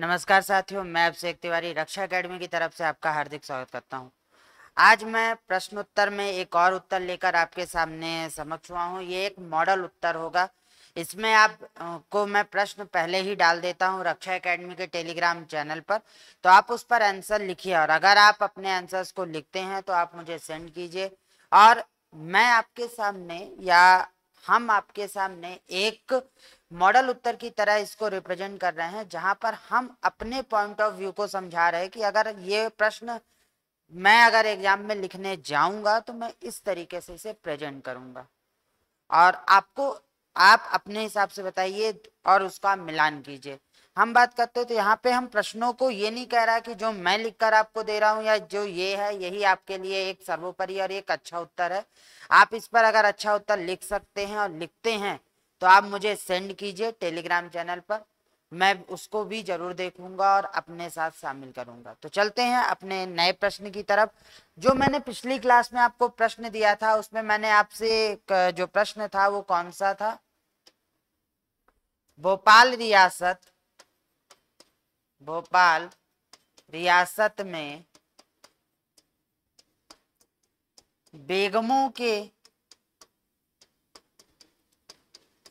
नमस्कार साथियों मैं अभिषेक तिवारी रक्षा अकेडमी की तरफ से आपका हार्दिक स्वागत करता हूं। आज मैं प्रश्नोत्तर में एक और उत्तर लेकर आपके सामने समक्ष हुआ हूं। ये एक मॉडल उत्तर होगा इसमें आप को मैं प्रश्न पहले ही डाल देता हूं रक्षा एकेडमी के टेलीग्राम चैनल पर तो आप उस पर आंसर लिखिए और अगर आप अपने आंसर्स को लिखते हैं तो आप मुझे सेंड कीजिए और मैं आपके सामने या हम आपके सामने एक मॉडल उत्तर की तरह इसको रिप्रेजेंट कर रहे हैं जहां पर हम अपने पॉइंट ऑफ व्यू को समझा रहे हैं कि अगर ये प्रश्न मैं अगर एग्जाम में लिखने जाऊंगा तो मैं इस तरीके से इसे प्रेजेंट करूंगा और आपको आप अपने हिसाब से बताइए और उसका मिलान कीजिए हम बात करते हैं तो यहाँ पे हम प्रश्नों को ये नहीं कह रहा कि जो मैं लिखकर आपको दे रहा हूँ या जो ये है यही आपके लिए एक सर्वोपरि और एक अच्छा उत्तर है आप इस पर अगर अच्छा उत्तर लिख सकते हैं और लिखते हैं तो आप मुझे सेंड कीजिए टेलीग्राम चैनल पर मैं उसको भी जरूर देखूंगा और अपने साथ शामिल करूंगा तो चलते हैं अपने नए प्रश्न की तरफ जो मैंने पिछली क्लास में आपको प्रश्न दिया था उसमें मैंने आपसे जो प्रश्न था वो कौन सा था भोपाल रियासत भोपाल रियासत में बेगमों के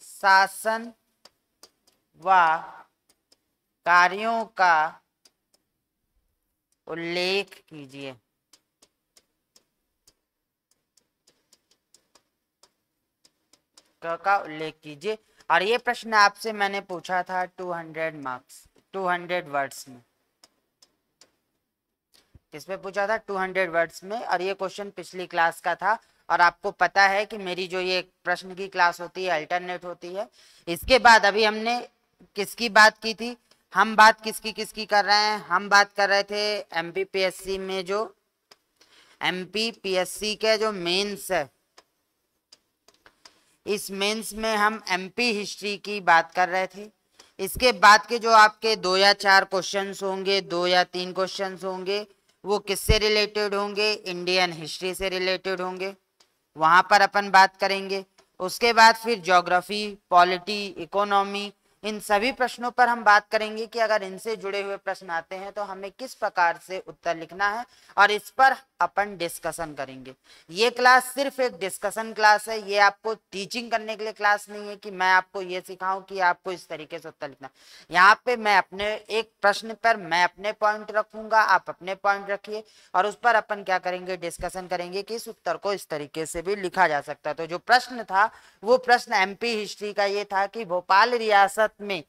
शासन व कार्यों का उल्लेख कीजिए का उल्लेख कीजिए और ये प्रश्न आपसे मैंने पूछा था 200 मार्क्स 200 वर्ड्स में इसमें पूछा था 200 वर्ड्स में और ये क्वेश्चन पिछली क्लास का था और आपको पता है कि मेरी जो ये प्रश्न की क्लास होती है अल्टरनेट होती है इसके बाद अभी हमने किसकी बात की थी हम बात किसकी किसकी कर रहे हैं हम बात कर रहे थे एम में जो एमपीपीएससी के जो मेंस है इस मेंस में हम एम हिस्ट्री की बात कर रहे थे इसके बाद के जो आपके दो या चार क्वेश्चन होंगे दो या तीन क्वेश्चन होंगे वो किससे रिलेटेड होंगे इंडियन हिस्ट्री से रिलेटेड होंगे वहाँ पर अपन बात करेंगे उसके बाद फिर जोग्राफी पॉलिटी इकोनॉमी इन सभी प्रश्नों पर हम बात करेंगे कि अगर इनसे जुड़े हुए प्रश्न आते हैं तो हमें किस प्रकार से उत्तर लिखना है और इस पर अपन डिस्कशन करेंगे ये क्लास सिर्फ एक डिस्कशन क्लास है ये आपको टीचिंग करने के लिए क्लास नहीं है कि मैं आपको ये सिखाऊं कि आपको इस तरीके से उत्तर लिखना यहाँ पे मैं अपने एक प्रश्न पर मैं अपने पॉइंट रखूंगा आप अपने पॉइंट रखिए और उस पर अपन क्या करेंगे डिस्कशन करेंगे कि इस उत्तर को इस तरीके से भी लिखा जा सकता है तो जो प्रश्न था वो प्रश्न एम हिस्ट्री का ये था कि भोपाल रियासत में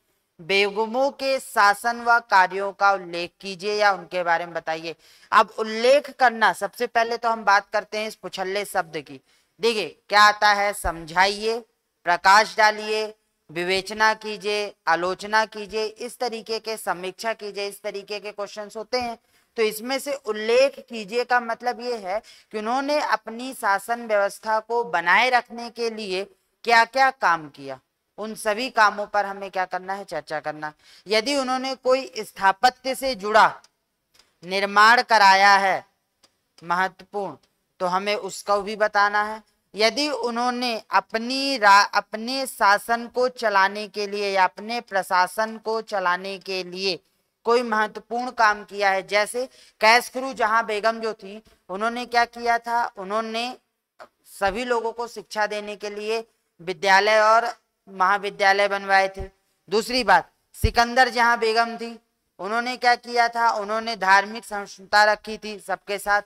बेगमों के शासन व कार्यों का उल्लेख कीजिए या उनके बारे में बताइए अब उल्लेख करना सबसे पहले तो हम बात करते हैं इस पुछल्ले शब्द की देखिए क्या आता है समझाइए प्रकाश डालिए विवेचना कीजिए आलोचना कीजिए इस तरीके के समीक्षा कीजिए इस तरीके के क्वेश्चंस होते हैं तो इसमें से उल्लेख कीजिए का मतलब ये है कि उन्होंने अपनी शासन व्यवस्था को बनाए रखने के लिए क्या क्या काम किया उन सभी कामों पर हमें क्या करना है चर्चा करना यदि उन्होंने कोई स्थापत्य से जुड़ा निर्माण कराया है महत्वपूर्ण तो हमें उसको भी बताना है यदि उन्होंने अपनी अपने शासन को चलाने के लिए या अपने प्रशासन को चलाने के लिए कोई महत्वपूर्ण काम किया है जैसे कैश क्रू जहां बेगम जो थी उन्होंने क्या किया था उन्होंने सभी लोगों को शिक्षा देने के लिए विद्यालय और महाविद्यालय बनवाए थे दूसरी बात सिकंदर जहां बेगम थी उन्होंने क्या किया था उन्होंने धार्मिक सहिष्णुता रखी थी सबके साथ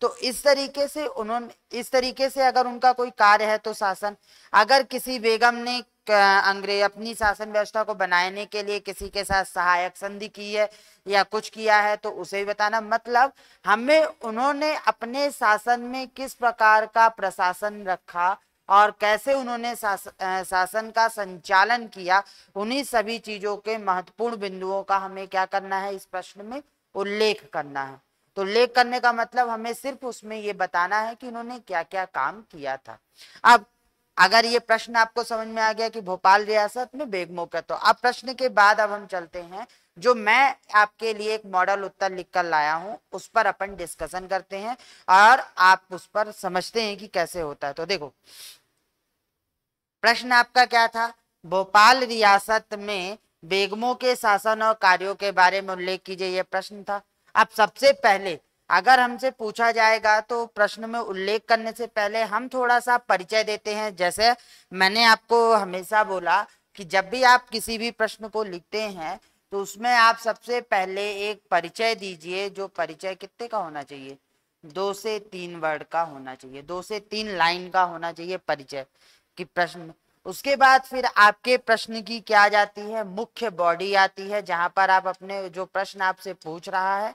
तो इस तरीके से उन्होंने इस तरीके से अगर उनका कोई कार्य है तो शासन अगर किसी बेगम ने अंग्रेज अपनी शासन व्यवस्था को बनाने के लिए किसी के साथ सहायक संधि की है या कुछ किया है तो उसे भी बताना मतलब हमें उन्होंने अपने शासन में किस प्रकार का प्रशासन रखा और कैसे उन्होंने शास, शासन का संचालन किया उन्हीं सभी चीजों के महत्वपूर्ण बिंदुओं का हमें क्या करना है इस प्रश्न में उल्लेख करना है तो उल्लेख करने का मतलब हमें सिर्फ उसमें ये बताना है कि उन्होंने क्या क्या काम किया था अब अगर ये प्रश्न आपको समझ में आ गया कि भोपाल रियासत में बेगमो का तो अब प्रश्न के बाद अब हम चलते हैं जो मैं आपके लिए एक मॉडल उत्तर लिख कर लाया हूं उस पर अपन डिस्कशन करते हैं और आप उस पर समझते हैं कि कैसे होता है तो देखो प्रश्न आपका क्या था भोपाल रियासत में बेगमों के शासन और कार्यों के बारे में उल्लेख कीजिए यह प्रश्न था अब सबसे पहले अगर हमसे पूछा जाएगा तो प्रश्न में उल्लेख करने से पहले हम थोड़ा सा परिचय देते हैं जैसे मैंने आपको हमेशा बोला कि जब भी आप किसी भी प्रश्न को लिखते हैं तो उसमें आप सबसे पहले एक परिचय दीजिए जो परिचय कितने का होना चाहिए दो से तीन वर्ड का होना चाहिए दो से तीन लाइन का होना चाहिए परिचय कि प्रश्न उसके बाद फिर आपके प्रश्न की क्या जाती है मुख्य बॉडी आती है जहां पर आप अपने जो प्रश्न आपसे पूछ रहा है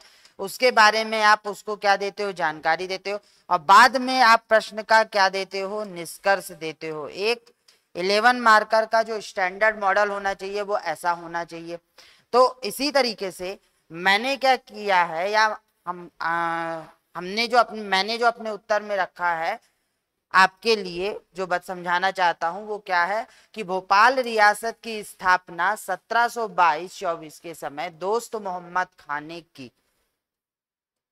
उसके बारे में आप उसको क्या देते हो जानकारी देते हो और बाद में आप प्रश्न का क्या देते हो निष्कर्ष देते हो एक इलेवन मार्कर का जो स्टैंडर्ड मॉडल होना चाहिए वो ऐसा होना चाहिए तो इसी तरीके से मैंने क्या किया है या हम आ, हमने जो अपने मैंने जो अपने उत्तर में रखा है आपके लिए जो बात समझाना चाहता हूँ वो क्या है कि भोपाल रियासत की स्थापना 1722 सो के समय दोस्त मोहम्मद खाने की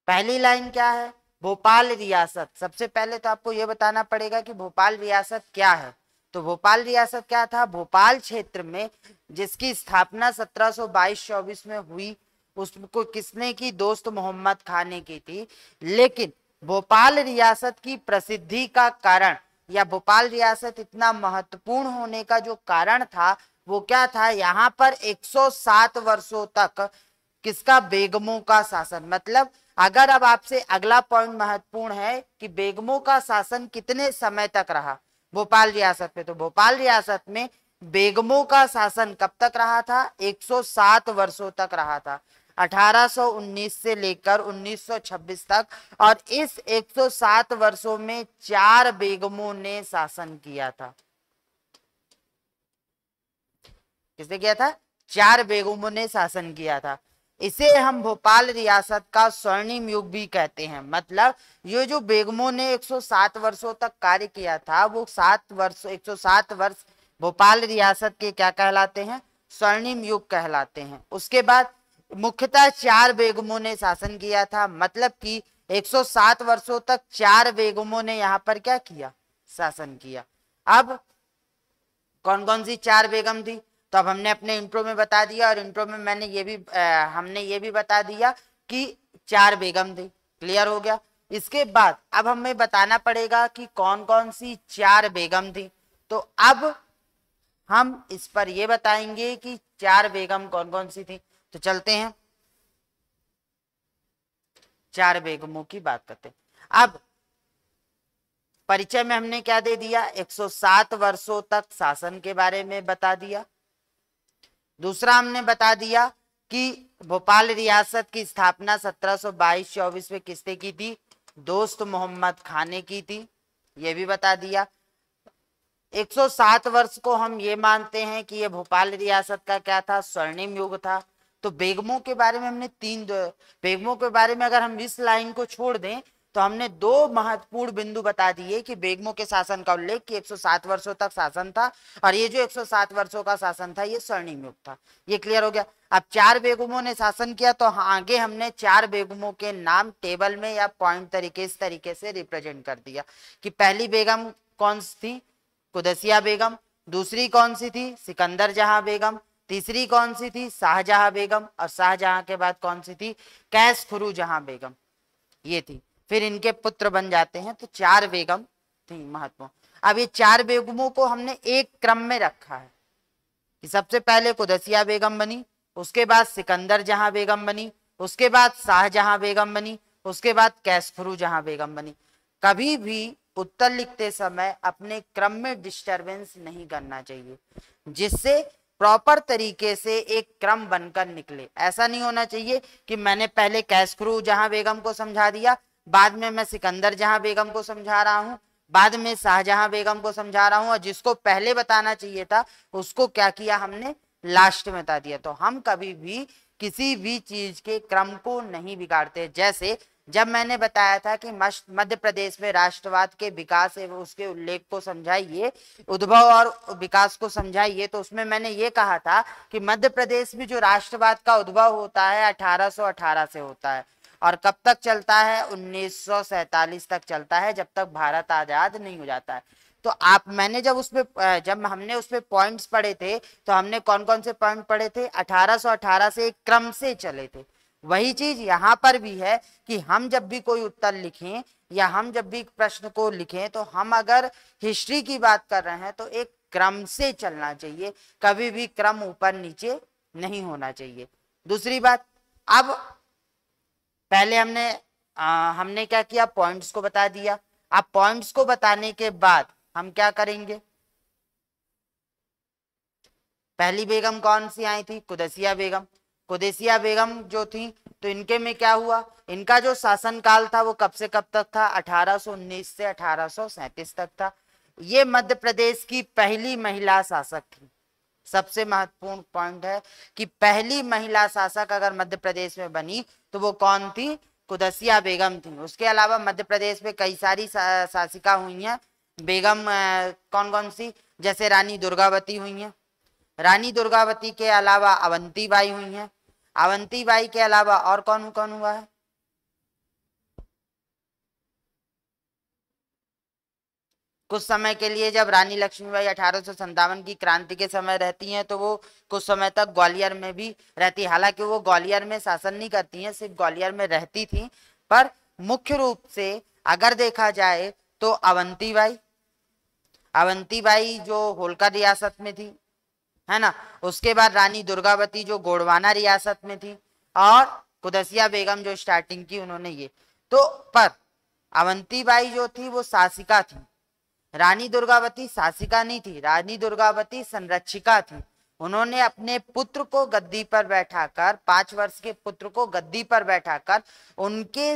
पहली लाइन क्या है भोपाल रियासत सबसे पहले तो आपको ये बताना पड़ेगा कि भोपाल रियासत क्या है तो भोपाल रियासत क्या था भोपाल क्षेत्र में जिसकी स्थापना 1722 सो में हुई उसको किसने की दोस्त मोहम्मद खाने की थी लेकिन भोपाल रियासत की प्रसिद्धि का कारण या भोपाल रियासत इतना महत्वपूर्ण होने का जो कारण था वो क्या था यहाँ पर 107 वर्षों तक किसका बेगमों का शासन मतलब अगर अब आपसे अगला पॉइंट महत्वपूर्ण है कि बेगमों का शासन कितने समय तक रहा भोपाल रियासत में तो भोपाल रियासत में बेगमों का शासन कब तक रहा था 107 वर्षों तक रहा था 1819 से लेकर 1926 तक और इस 107 वर्षों में चार बेगमों ने शासन किया था किसने किया था चार बेगमों ने शासन किया था इसे हम भोपाल रियासत का स्वर्णिम युग भी कहते हैं मतलब ये जो बेगमों ने 107 वर्षों तक कार्य किया था वो सात वर्ष 107 वर्ष भोपाल रियासत के क्या कहलाते हैं स्वर्णिम युग कहलाते हैं उसके बाद मुख्यतः चार बेगमों ने शासन किया था मतलब कि 107 वर्षों तक चार बेगमों ने यहाँ पर क्या किया शासन किया अब कौन कौन सी चार बेगम थी तो अब हमने अपने इंट्रो में बता दिया और इंट्रो में मैंने ये भी आ, हमने ये भी बता दिया कि चार बेगम थी क्लियर हो गया इसके बाद अब हमें बताना पड़ेगा कि कौन कौन सी चार बेगम थी तो अब हम इस पर यह बताएंगे कि चार बेगम कौन कौन सी थी तो चलते हैं चार बेगमों की बात करते अब परिचय में हमने क्या दे दिया 107 वर्षों तक शासन के बारे में बता दिया दूसरा हमने बता दिया कि भोपाल रियासत की स्थापना 1722-24 में किसने की थी दोस्त मोहम्मद खान ने की थी ये भी बता दिया 107 वर्ष को हम ये मानते हैं कि यह भोपाल रियासत का क्या था स्वर्णिम युग था तो बेगमों के बारे में हमने तीन बेगमों के बारे में अगर हम इस लाइन को छोड़ दें तो हमने दो महत्वपूर्ण बिंदु बता दिए कि बेगमों के शासन का उल्लेख कि 107 वर्षों तक शासन था और ये जो 107 वर्षों का शासन था ये स्वर्णिम युग था ये क्लियर हो गया अब चार बेगमों ने शासन किया तो हाँ, आगे हमने चार बेगमों के नाम टेबल में या पॉइंट तरीके इस तरीके से रिप्रेजेंट कर दिया कि पहली बेगम कौन सी थी कुदसिया बेगम दूसरी कौन सी थी सिकंदर जहां बेगम तीसरी कौन सी थी शाहजहां बेगम और शाहजहां के बाद कौन सी थी कैश खुरू जहां बेगम ये थी फिर इनके पुत्र बन जाते हैं तो चार बेगम थी महत्व अब ये चार बेगमों को हमने एक क्रम में रखा है कि सबसे पहले कुदसिया बेगम बनी उसके बाद सिकंदर जहां बेगम बनी उसके बाद शाहजहां बेगम बनी उसके बाद कैसफरू जहां बेगम बनी कभी भी उत्तर लिखते समय अपने क्रम में डिस्टरबेंस नहीं करना चाहिए जिससे प्रॉपर तरीके से एक क्रम बनकर निकले ऐसा नहीं होना चाहिए कि मैंने पहले कैसक्रू जहां बेगम को समझा दिया बाद में मैं सिकंदर जहां बेगम को समझा रहा हूं बाद में शाहजहां बेगम को समझा रहा हूं और जिसको पहले बताना चाहिए था उसको क्या किया हमने लास्ट में बता दिया तो हम कभी भी किसी भी चीज के क्रम को नहीं बिगाड़ते जैसे जब मैंने बताया था कि मध्य प्रदेश में राष्ट्रवाद के विकास एवं उसके उल्लेख को समझाइए उद्भव और विकास को समझाइए तो उसमें मैंने ये कहा था कि मध्य प्रदेश में जो राष्ट्रवाद का उद्भव होता है 1818 से होता है और कब तक चलता है उन्नीस तक चलता है जब तक भारत आजाद नहीं हो जाता है तो आप मैंने जब उसमें जब हमने उसमें पॉइंट्स पढ़े थे तो हमने कौन कौन से पॉइंट पढ़े थे 1818 से क्रम से चले थे वही चीज यहाँ पर भी है कि हम जब भी कोई उत्तर लिखें या हम जब भी प्रश्न को लिखें तो हम अगर हिस्ट्री की बात कर रहे हैं तो एक क्रम से चलना चाहिए कभी भी क्रम ऊपर नीचे नहीं होना चाहिए दूसरी बात अब पहले हमने आ, हमने क्या किया पॉइंट्स को बता दिया अब पॉइंट्स को बताने के बाद हम क्या करेंगे पहली बेगम कौन सी आई थी कुदसिया बेगम कुदेसिया बेगम जो थी तो इनके में क्या हुआ इनका जो शासन काल था वो कब से कब तक था 1819 से अठारह तक था ये मध्य प्रदेश की पहली महिला शासक थी सबसे महत्वपूर्ण पॉइंट है कि पहली महिला शासक अगर मध्य प्रदेश में बनी तो वो कौन थी कुदसिया बेगम थी उसके अलावा मध्य प्रदेश में कई सारी सा, शासिका हुई हैं बेगम कौन कौन सी जैसे रानी दुर्गावती हुई हैं रानी दुर्गावती के अलावा अवंती बाई हुई हैं अवंती बाई के अलावा और कौन कौन हुआ है कुछ समय के लिए जब रानी लक्ष्मीबाई अठारह की क्रांति के समय रहती हैं तो वो कुछ समय तक ग्वालियर में भी रहती हालांकि वो ग्वालियर में शासन नहीं करती हैं सिर्फ ग्वालियर में रहती थी पर मुख्य रूप से अगर देखा जाए तो अवंतीबाई अवंतीबाई जो होलकर रियासत में थी है ना उसके बाद रानी दुर्गावती जो गोडवाना रियासत में थी और कुदसिया बेगम जो स्टार्टिंग की उन्होंने ये तो पर अवंती बाई जो थी वो सासिका थी रानी दुर्गावती सासिका नहीं थी रानी दुर्गावती संरक्षिका थी उन्होंने अपने पुत्र को गद्दी पर बैठाकर पांच वर्ष के पुत्र को गद्दी पर बैठाकर उनके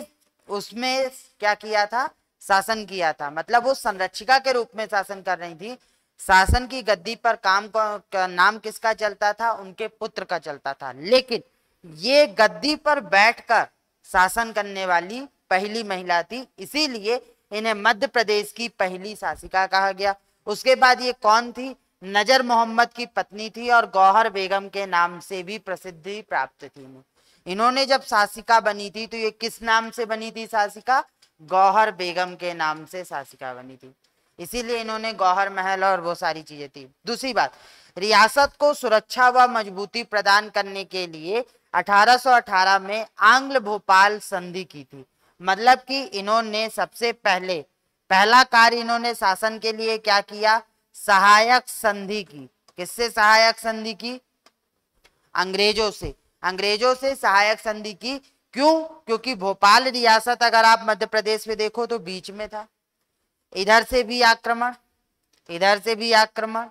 उसमें क्या किया था शासन किया था मतलब वो संरक्षिका के रूप में शासन कर रही थी शासन की गद्दी पर काम का नाम किसका चलता था उनके पुत्र का चलता था लेकिन ये गद्दी पर बैठकर शासन करने वाली पहली महिला थी इसीलिए इन्हें मध्य प्रदेश की पहली शासिका कहा गया उसके बाद ये कौन थी नजर मोहम्मद की पत्नी थी और गौहर बेगम के नाम से भी प्रसिद्धि प्राप्त थी इन्होंने जब शासिका बनी थी तो ये किस नाम से बनी थी शासिका गौहर बेगम के नाम से शासिका बनी थी इसीलिए इन्होंने गौहर महल और वो सारी चीजें थी दूसरी बात रियासत को सुरक्षा व मजबूती प्रदान करने के लिए 1818 में आंग्ल भोपाल संधि की थी मतलब कि इन्होंने सबसे पहले पहला कार्य इन्होंने शासन के लिए क्या किया सहायक संधि की किससे सहायक संधि की अंग्रेजों से अंग्रेजों से सहायक संधि की क्यों क्योंकि भोपाल रियासत अगर आप मध्य प्रदेश में देखो तो बीच में था इधर से भी आक्रमण इधर से भी आक्रमण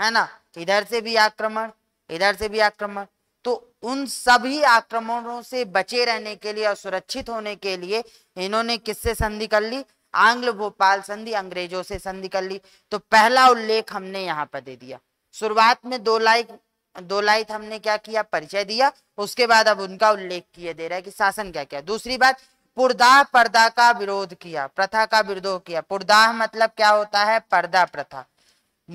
है ना इधर से भी आक्रमण इधर से भी आक्रमण तो उन सभी आक्रमणों से बचे रहने के लिए और सुरक्षित होने के लिए इन्होंने किससे संधि कर ली आंग्ल भोपाल संधि अंग्रेजों से संधि कर ली तो पहला उल्लेख हमने यहाँ पर दे दिया शुरुआत में दो लाइक दो लाइक हमने क्या किया परिचय दिया उसके बाद अब उनका उल्लेख किए दे रहा है कि शासन क्या क्या दूसरी बात पुरदाह पर्दा का विरोध किया प्रथा का विरोध किया पुरदाह मतलब क्या होता है पर्दा प्रथा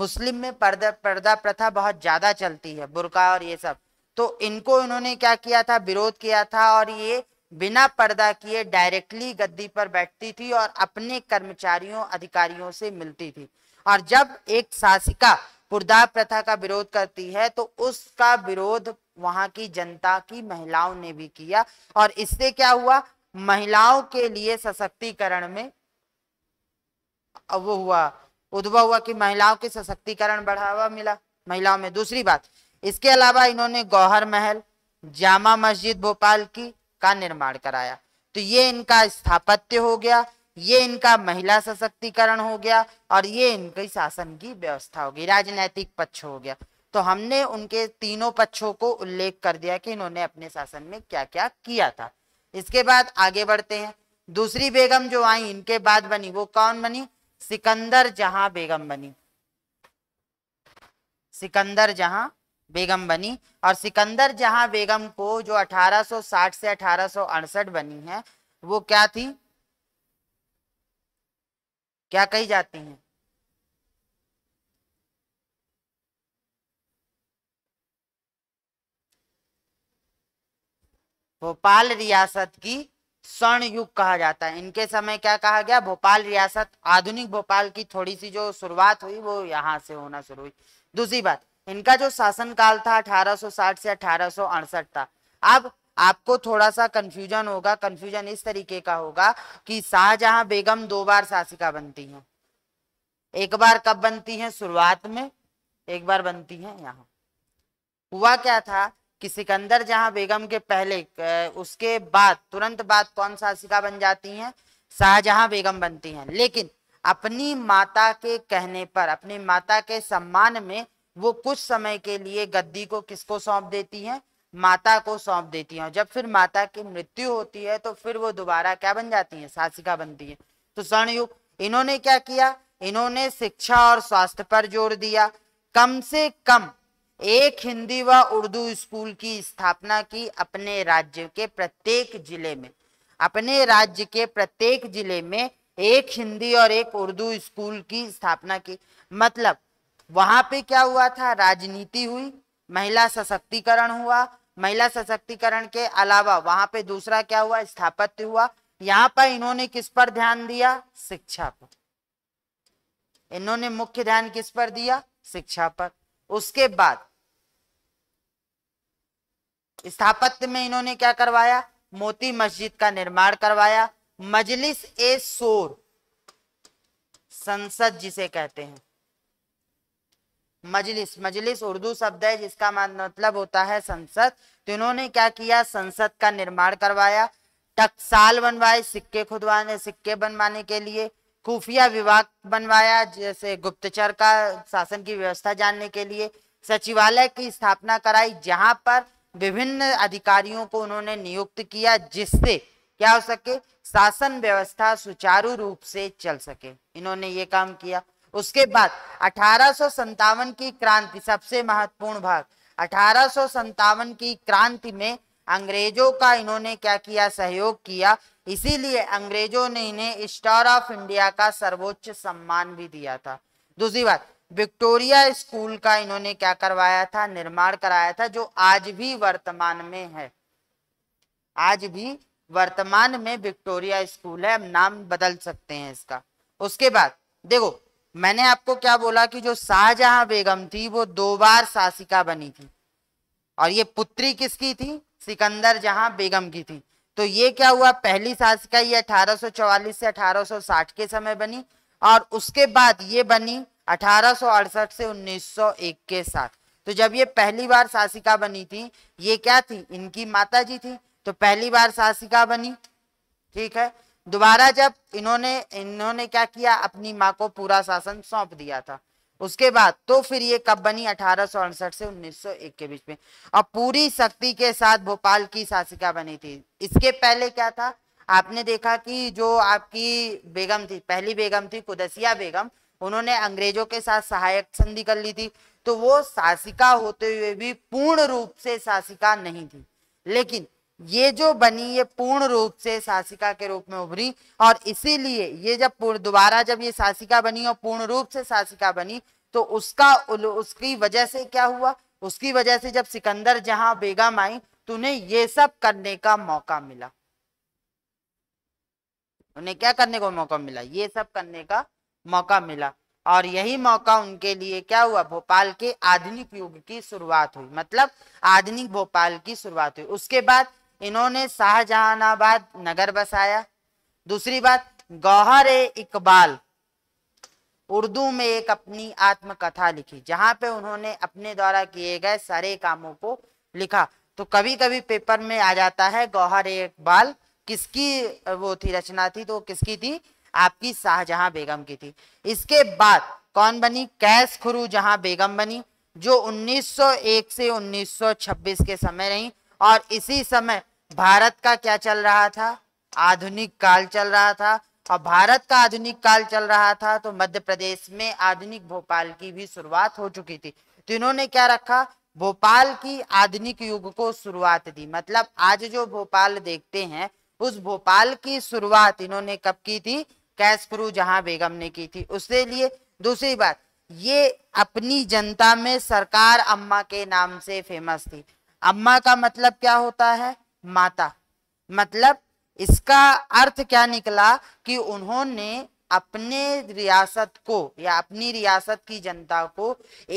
मुस्लिम में पर्दा पर्दा प्रथा बहुत ज्यादा चलती है बुरका और ये सब तो इनको इन्होंने क्या किया था विरोध किया था और ये बिना पर्दा किए डायरेक्टली गद्दी पर बैठती थी और अपने कर्मचारियों अधिकारियों से मिलती थी और जब एक शासिका पुरदा प्रथा का विरोध करती है तो उसका विरोध वहां की जनता की महिलाओं ने भी किया और इससे क्या हुआ महिलाओं के लिए सशक्तिकरण में वो हुआ उद्भव हुआ कि महिलाओं के सशक्तिकरण बढ़ावा मिला महिलाओं में दूसरी बात इसके अलावा इन्होंने गौहर महल जामा मस्जिद भोपाल की का निर्माण कराया तो ये इनका स्थापत्य हो गया ये इनका महिला सशक्तिकरण हो गया और ये इनकी शासन की व्यवस्था होगी राजनैतिक पक्ष हो गया तो हमने उनके तीनों पक्षों को उल्लेख कर दिया कि इन्होंने अपने शासन में क्या क्या किया था इसके बाद आगे बढ़ते हैं दूसरी बेगम जो आई इनके बाद बनी वो कौन बनी सिकंदर जहां बेगम बनी सिकंदर जहां बेगम बनी और सिकंदर जहां बेगम को जो 1860 से अठारह बनी है वो क्या थी क्या कही जाती हैं भोपाल रियासत की स्वर्ण युग कहा जाता है इनके समय क्या कहा गया भोपाल रियासत आधुनिक भोपाल की थोड़ी सी जो शुरुआत हुई वो यहाँ से होना शुरू हुई दूसरी बात इनका जो शासनकाल था 1860 से अठारह था अब आपको थोड़ा सा कंफ्यूजन होगा कंफ्यूजन इस तरीके का होगा कि शाहजहां बेगम दो बार शासिका बनती हैं एक बार कब बनती हैं शुरुआत में एक बार बनती हैं यहाँ हुआ क्या था कि सिकंदर जहां बेगम के पहले उसके बाद तुरंत बाद कौन शासिका बन जाती हैं शाहजहां बेगम बनती हैं लेकिन अपनी माता के कहने पर अपनी माता के सम्मान में वो कुछ समय के लिए गद्दी को किसको सौंप देती हैं माता को सौंप देती हैं जब फिर माता की मृत्यु होती है तो फिर वो दोबारा क्या बन जाती हैं शासिका बनती है तो स्वर्णयुग इन्होंने क्या किया इन्होंने शिक्षा और स्वास्थ्य पर जोर दिया कम से कम एक हिंदी व उर्दू स्कूल की स्थापना की अपने राज्य के प्रत्येक जिले में अपने राज्य के प्रत्येक जिले में एक हिंदी और एक उर्दू स्कूल की स्थापना की मतलब वहां पे क्या हुआ था राजनीति हुई महिला सशक्तिकरण हुआ महिला सशक्तिकरण के अलावा वहां पे दूसरा क्या हुआ स्थापत्य हुआ यहाँ पर इन्होंने किस पर ध्यान दिया शिक्षा पर इन्होंने मुख्य ध्यान किस पर दिया शिक्षा पर उसके बाद स्थापत्य में इन्होंने क्या करवाया मोती मस्जिद का निर्माण करवाया मजलिस ए शोर संसद जिसे कहते हैं मजलिस मजलिस उर्दू शब्द है जिसका मतलब होता है संसद तो इन्होंने क्या किया संसद का निर्माण करवाया टकसाल बनवाए सिक्के खुदवाने सिक्के बनवाने के लिए खुफिया विभाग बनवाया जैसे गुप्तचर का शासन की व्यवस्था जानने के लिए सचिवालय की स्थापना कराई जहां पर विभिन्न अधिकारियों को उन्होंने नियुक्त किया जिससे क्या हो सके शासन व्यवस्था सुचारू रूप से चल सके इन्होंने ये काम किया उसके बाद अठारह की क्रांति सबसे महत्वपूर्ण भाग अठारह की क्रांति में अंग्रेजों का इन्होंने क्या किया सहयोग किया इसीलिए अंग्रेजों ने इन्हें स्टार ऑफ इंडिया का सर्वोच्च सम्मान भी दिया था दूसरी बात विक्टोरिया स्कूल का इन्होंने क्या करवाया था निर्माण कराया था जो आज भी वर्तमान में है आज भी वर्तमान में विक्टोरिया स्कूल है हम नाम बदल सकते हैं इसका उसके बाद देखो मैंने आपको क्या बोला कि जो शाहजहां बेगम थी वो दो बार शासिका बनी थी और ये पुत्री किसकी थी सिकंदर जहां बेगम की थी तो ये क्या हुआ पहली शासिका ये 1844 से 1860 के समय बनी और उसके बाद ये बनी अठारह से 1901 के साथ तो जब ये पहली बार शासिका बनी थी ये क्या थी इनकी माता जी थी तो पहली बार शासिका बनी ठीक है दोबारा जब इन्होंने इन्होंने क्या किया अपनी माँ को पूरा शासन सौंप दिया था उसके बाद तो फिर ये कब बनी अठारह से 1901 के बीच में और पूरी शक्ति के साथ भोपाल की शासिका बनी थी इसके पहले क्या था आपने देखा कि जो आपकी बेगम थी पहली बेगम थी कुदसिया बेगम उन्होंने अंग्रेजों के साथ सहायक संधि कर ली थी तो वो शासिका होते हुए भी पूर्ण रूप से शासिका नहीं थी लेकिन ये जो बनी ये पूर्ण रूप से शासिका के रूप में उभरी और इसीलिए ये जब पूर्ण दोबारा जब ये शासिका बनी और पूर्ण रूप से शासिका बनी तो उसका उसकी वजह से क्या हुआ उसकी वजह से जब सिकंदर जहां बेगम आई तो उन्हें ये सब करने का मौका मिला उन्हें क्या करने का मौका मिला ये सब करने का मौका मिला और यही मौका उनके लिए क्या हुआ भोपाल के आधुनिक युग की शुरुआत हुई मतलब आधुनिक भोपाल की शुरुआत हुई उसके बाद इन्होंने शाहजहानाबाद नगर बसाया दूसरी बात गौहर इकबाल उर्दू में एक अपनी आत्मकथा लिखी जहां पे उन्होंने अपने द्वारा किए गए सारे कामों को लिखा तो कभी कभी पेपर में आ जाता है गौहर इकबाल किसकी वो थी रचना थी तो किसकी थी आपकी शाहजहां बेगम की थी इसके बाद कौन बनी कैश खुरु जहां बेगम बनी जो 1901 से 1926 के समय रही और इसी समय भारत का क्या चल रहा था आधुनिक काल चल रहा था और भारत का आधुनिक काल चल रहा था तो मध्य प्रदेश में आधुनिक भोपाल की भी शुरुआत हो चुकी थी तो इन्होंने क्या रखा भोपाल की आधुनिक युग को शुरुआत दी मतलब आज जो भोपाल देखते हैं उस भोपाल की शुरुआत इन्होंने कब की थी कैसफ्रू जहां बेगम ने की थी उसके लिए दूसरी बात ये अपनी जनता में सरकार अम्मा के नाम से फेमस थी अम्मा का मतलब क्या होता है माता मतलब इसका अर्थ क्या निकला कि उन्होंने अपने रियासत को या अपनी रियासत की जनता को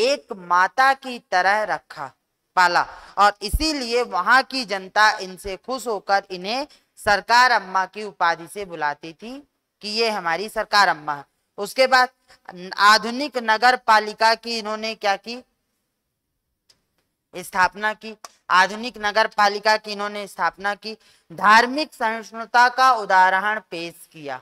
एक माता की तरह रखा पाला और इसीलिए वहां की जनता इनसे खुश होकर इन्हें सरकार अम्मा की उपाधि से बुलाती थी कि ये हमारी सरकार अम्मा है उसके बाद आधुनिक नगर पालिका की इन्होंने क्या की स्थापना की आधुनिक नगर पालिका की इन्होंने स्थापना की धार्मिक सहिष्णुता का उदाहरण पेश किया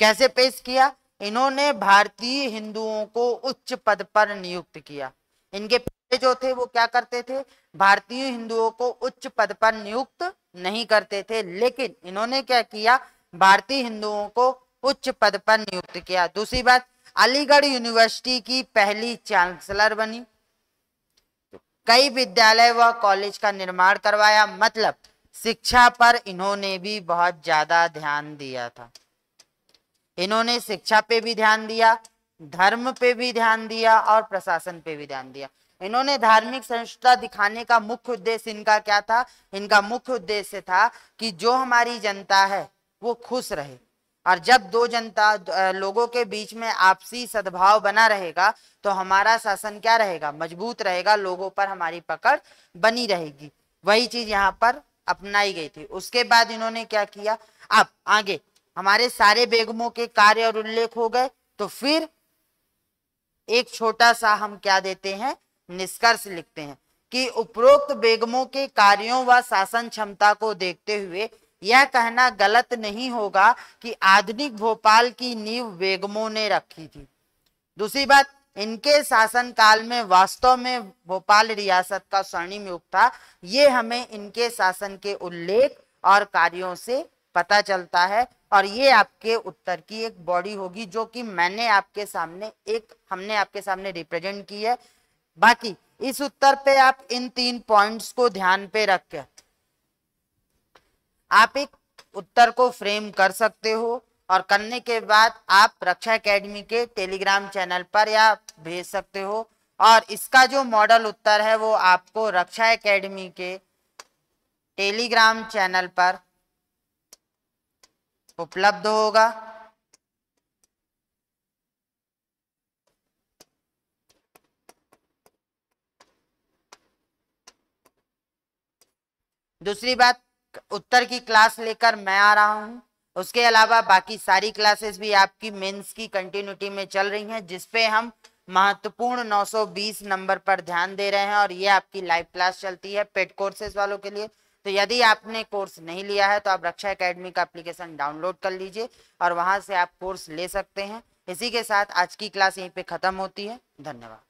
कैसे पेश किया इन्होंने भारतीय हिंदुओं को उच्च पद पर नियुक्त किया इनके पहले जो थे वो क्या करते थे भारतीय हिंदुओं को उच्च पद पर नियुक्त नहीं करते थे लेकिन इन्होंने क्या किया भारतीय हिंदुओं को उच्च पद पर नियुक्त किया दूसरी बात अलीगढ़ यूनिवर्सिटी की पहली चांसलर बनी कई विद्यालय व कॉलेज का निर्माण करवाया मतलब शिक्षा पर इन्होंने भी बहुत ज्यादा ध्यान दिया था इन्होंने शिक्षा पे भी ध्यान दिया धर्म पे भी ध्यान दिया और प्रशासन पे भी ध्यान दिया इन्होंने धार्मिक संस्था दिखाने का मुख्य उद्देश्य इनका क्या था इनका मुख्य उद्देश्य था कि जो हमारी जनता है वो खुश रहे और जब दो जनता लोगों के बीच में आपसी सद्भाव बना रहेगा तो हमारा शासन क्या रहेगा मजबूत रहेगा लोगों पर हमारी पकड़ बनी रहेगी वही चीज यहाँ पर अपनाई गई थी उसके बाद इन्होंने क्या किया अब आगे हमारे सारे बेगमों के कार्य और उल्लेख हो गए तो फिर एक छोटा सा हम क्या देते हैं निष्कर्ष लिखते हैं कि उपरोक्त बेगमों के कार्यों व शासन क्षमता को देखते हुए यह कहना गलत नहीं होगा कि आधुनिक भोपाल की नींव बेगमों ने रखी थी दूसरी बात इनके शासनकाल में वास्तव में भोपाल रियासत का स्वर्णिम युग था ये हमें इनके शासन के उल्लेख और कार्यों से पता चलता है और ये आपके उत्तर की एक बॉडी होगी जो कि मैंने आपके सामने एक हमने आपके सामने रिप्रेजेंट की है बाकी इस उत्तर पे आप इन तीन पॉइंट्स को ध्यान पे रख के आप एक उत्तर को फ्रेम कर सकते हो और करने के बाद आप रक्षा एकेडमी के टेलीग्राम चैनल पर या भेज सकते हो और इसका जो मॉडल उत्तर है वो आपको रक्षा एकेडमी के टेलीग्राम चैनल पर उपलब्ध होगा दूसरी बात उत्तर की क्लास लेकर मैं आ रहा हूँ उसके अलावा बाकी सारी क्लासेस भी आपकी मेंस की कंटिन्यूटी में चल रही हैं जिसपे हम महत्वपूर्ण 920 नंबर पर ध्यान दे रहे हैं और ये आपकी लाइव क्लास चलती है पेड कोर्सेज वालों के लिए तो यदि आपने कोर्स नहीं लिया है तो आप रक्षा एकेडमी का एप्लीकेशन डाउनलोड कर लीजिए और वहाँ से आप कोर्स ले सकते हैं इसी के साथ आज की क्लास यहीं पे ख़त्म होती है धन्यवाद